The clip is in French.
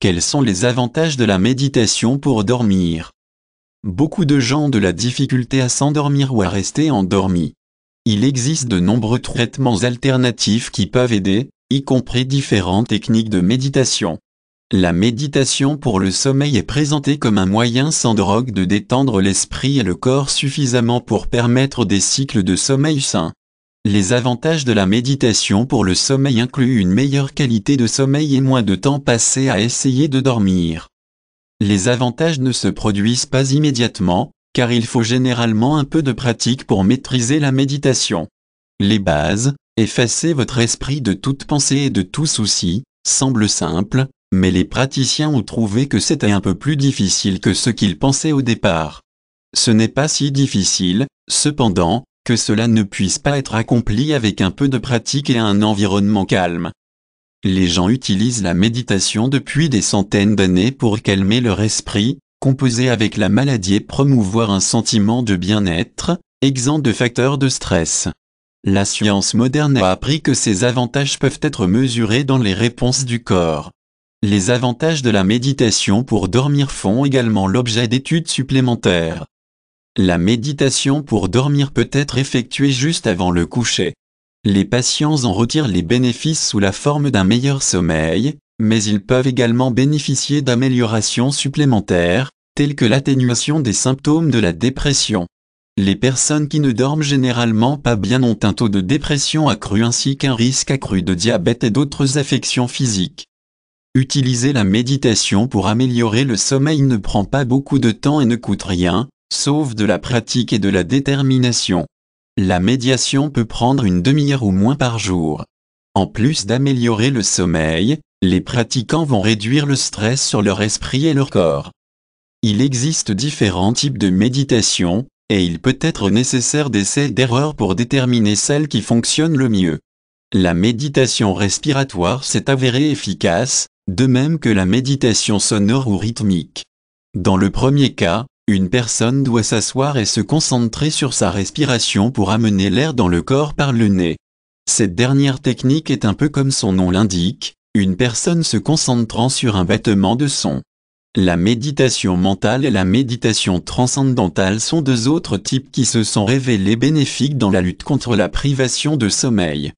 Quels sont les avantages de la méditation pour dormir Beaucoup de gens ont de la difficulté à s'endormir ou à rester endormis. Il existe de nombreux traitements alternatifs qui peuvent aider, y compris différentes techniques de méditation. La méditation pour le sommeil est présentée comme un moyen sans drogue de détendre l'esprit et le corps suffisamment pour permettre des cycles de sommeil sains. Les avantages de la méditation pour le sommeil incluent une meilleure qualité de sommeil et moins de temps passé à essayer de dormir. Les avantages ne se produisent pas immédiatement, car il faut généralement un peu de pratique pour maîtriser la méditation. Les bases, effacer votre esprit de toute pensée et de tout souci, semble simple, mais les praticiens ont trouvé que c'était un peu plus difficile que ce qu'ils pensaient au départ. Ce n'est pas si difficile, cependant, que cela ne puisse pas être accompli avec un peu de pratique et un environnement calme. Les gens utilisent la méditation depuis des centaines d'années pour calmer leur esprit, composer avec la maladie et promouvoir un sentiment de bien-être, exempt de facteurs de stress. La science moderne a appris que ces avantages peuvent être mesurés dans les réponses du corps. Les avantages de la méditation pour dormir font également l'objet d'études supplémentaires. La méditation pour dormir peut être effectuée juste avant le coucher. Les patients en retirent les bénéfices sous la forme d'un meilleur sommeil, mais ils peuvent également bénéficier d'améliorations supplémentaires, telles que l'atténuation des symptômes de la dépression. Les personnes qui ne dorment généralement pas bien ont un taux de dépression accru ainsi qu'un risque accru de diabète et d'autres affections physiques. Utiliser la méditation pour améliorer le sommeil ne prend pas beaucoup de temps et ne coûte rien, sauf de la pratique et de la détermination. La médiation peut prendre une demi-heure ou moins par jour. En plus d'améliorer le sommeil, les pratiquants vont réduire le stress sur leur esprit et leur corps. Il existe différents types de méditation, et il peut être nécessaire d'essais d'erreurs pour déterminer celle qui fonctionne le mieux. La méditation respiratoire s'est avérée efficace, de même que la méditation sonore ou rythmique. Dans le premier cas, une personne doit s'asseoir et se concentrer sur sa respiration pour amener l'air dans le corps par le nez. Cette dernière technique est un peu comme son nom l'indique, une personne se concentrant sur un battement de son. La méditation mentale et la méditation transcendantale sont deux autres types qui se sont révélés bénéfiques dans la lutte contre la privation de sommeil.